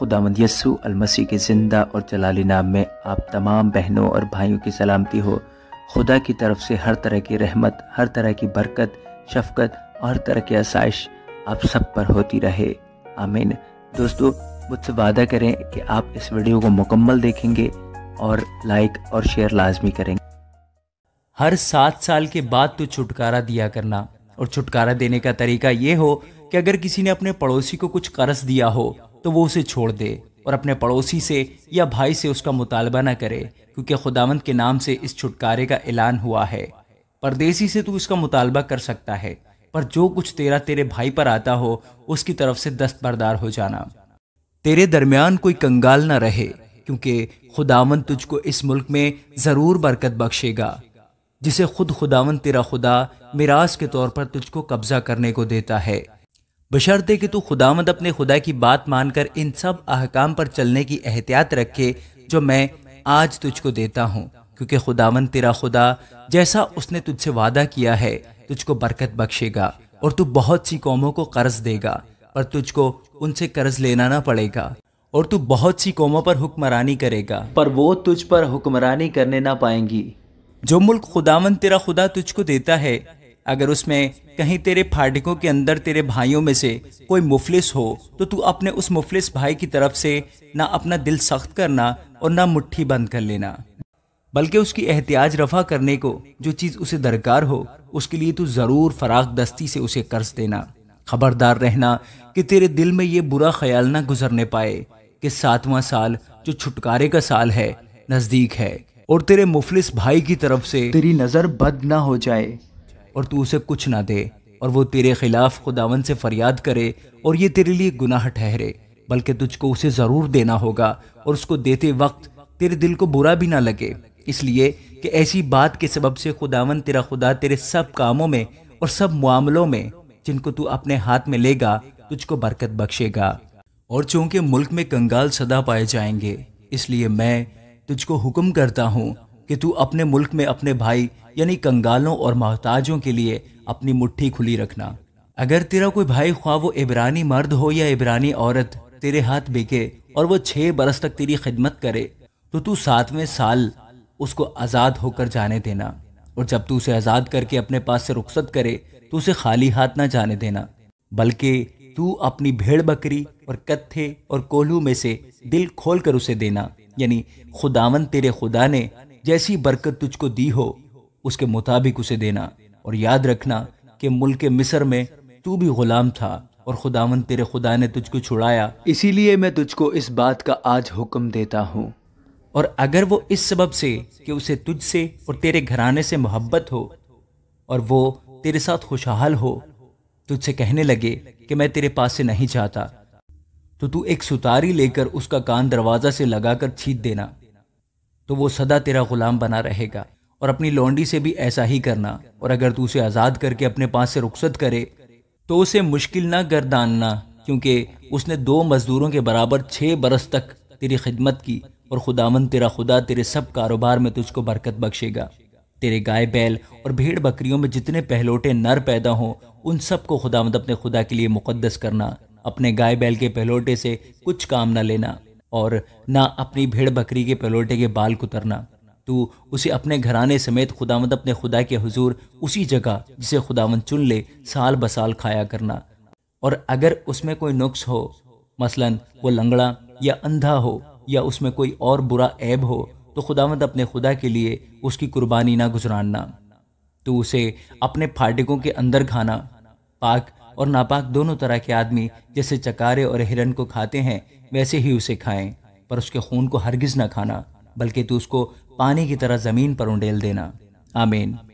खुदा यस्सु अलमसी के ज़िंदा और जलाली नाम में आप तमाम बहनों और भाइयों की सलामती हो खुदा की तरफ से हर तरह की रहमत हर तरह की बरकत शफकत और हर तरह की आसाइश आप सब पर होती रहे आमीन दोस्तों मुझसे वादा करें कि आप इस वीडियो को मुकम्मल देखेंगे और लाइक और शेयर लाजमी करेंगे हर सात साल के बाद तो छुटकारा दिया करना और छुटकारा देने का तरीका ये हो कि अगर किसी ने अपने पड़ोसी को कुछ कर्ज दिया हो तो वो उसे छोड़ दे और अपने पड़ोसी से या भाई से उसका मुतालबा न करे क्योंकि खुदावंत के नाम से इस छुटकारे का ऐलान हुआ है परदेसी से तू इसका मुतालबा कर सकता है पर जो कुछ तेरा तेरे भाई पर आता हो उसकी तरफ से दस्तबरदार हो जाना तेरे दरमियान कोई कंगाल ना रहे क्योंकि खुदावन तुझको इस मुल्क में ज़रूर बरकत बख्शेगा जिसे खुद खुदावन तेरा खुदा मिराज के तौर पर तुझको कब्ज़ा करने को देता है बशर्ते कि तू खुदामद अपने खुदा की बात मानकर इन सब अहकाम पर चलने की एहतियात रखे जो मैं आज तुझको देता हूँ क्योंकि खुदावन तेरा खुदा जैसा उसने तुझसे वादा किया है तुझको बरकत बख्शेगा और तू बहुत सी कौमों को कर्ज देगा पर तुझको उनसे कर्ज लेना ना पड़ेगा और तू बहुत सी कौमों पर हुक्मरानी करेगा पर वो तुझ पर हुक्मरानी करने ना पाएंगी जो मुल्क खुदावन तेरा खुदा तुझको देता है अगर उसमें कहीं तेरे फाटकों के अंदर तेरे भाइयों में से कोई मुफलिस हो तो तू अपने उस मुफलिस भाई की तरफ से ना अपना दिल सख्त करना और ना मुट्ठी बंद कर लेना बल्कि उसकी एहतियाज रफा करने को जो चीज़ उसे दरकार हो उसके लिए तू ज़रूर फराग दस्ती से उसे कर्ज देना खबरदार रहना कि तेरे दिल में ये बुरा ख्याल ना गुजरने पाए कि सातवां साल जो छुटकारे का साल है नज़दीक है और तेरे मुफलिस भाई की तरफ से तेरी नज़र बद ना हो जाए और तू उसे कुछ ना दे और वो तेरे खिलाफ खुदावन से फरियाद करे और ये तेरे लिए गुनाह ठहरे बल्कि तुझको उसे ज़रूर देना होगा और उसको देते वक्त तेरे दिल को बुरा भी ना लगे इसलिए कि ऐसी बात के सबब से खुदावन तेरा खुदा तेरे सब कामों में और सब मामलों में जिनको तू अपने हाथ में लेगा तुझको बरकत बख्शेगा और चूंकि मुल्क में कंगाल सदा पाए जाएंगे इसलिए मैं तुझको हुक्म करता हूँ कि तू अपने मुल्क में अपने भाई यानी कंगालों और मोहताजों के लिए अपनी मुट्ठी खुली रखना अगर तेरा कोई भाई ख्वा वो इबरानी मर्द हो या इबरानी औरत तेरे हाथ बिके और वो छह बरस तक तेरी खिदमत करे तो तू सातवें साल उसको आज़ाद होकर जाने देना और जब तू उसे आज़ाद करके अपने पास से रुखसत करे तो उसे खाली हाथ ना जाने देना बल्कि तू अपनी भेड़ बकरी और कत्थे और कोल्हू में से दिल खोल कर उसे देना यानी खुदावन तेरे खुदा ने जैसी बरकत तुझको दी हो उसके मुताबिक उसे देना और याद रखना कि मुल्क मिस्र में तू भी गुलाम था और खुदावन तेरे खुदा ने तुझको छुड़ाया इसीलिए मैं तुझको इस बात का आज हुक्म देता हूँ और अगर वो इस सबब से कि उसे तुझसे और तेरे घराने से मोहब्बत हो और वो तेरे साथ खुशहाल हो तुझसे कहने लगे कि मैं तेरे पास से नहीं चाहता तो तू एक सुतारी लेकर उसका कान दरवाज़ा से लगाकर छीत देना तो वो सदा तेरा गुलाम बना रहेगा और अपनी लौंडी से भी ऐसा ही करना और अगर तू उसे आज़ाद करके अपने पास से रुख्सत करे तो उसे मुश्किल ना गर्दानना क्योंकि उसने दो मज़दूरों के बराबर छः बरस तक तेरी खिदमत की और खुदावन तेरा खुदा तेरे सब कारोबार में तुझको बरकत बख्शेगा तेरे गाय बैल और भेड़ बकरियों में जितने पहलोटे नर पैदा हों उन सब को खुदावंद अपने खुदा के लिए मुकद्दस करना अपने गाय बैल के पहलोटे से कुछ काम ना लेना और ना अपनी भेड़ बकरी के पहलोटे के बाल कुतरना तो उसे अपने घराने समेत खुदावंद अपने खुदा के हजूर उसी जगह जिसे खुदावंद चुन ले साल बसाल खाया करना और अगर उसमें कोई नुक्स हो मसलन वो लंगड़ा या अंधा हो या उसमें कोई और बुरा ऐब हो तो खुदावंद अपने खुदा के लिए उसकी कुर्बानी ना गुजरानना तो उसे अपने फाटकों के अंदर खाना पाक और नापाक दोनों तरह के आदमी जैसे चकारे और हिरन को खाते हैं वैसे ही उसे खाएं पर उसके खून को हरगिज ना खाना बल्कि तू उसको पानी की तरह जमीन पर उंडेल देना आमीन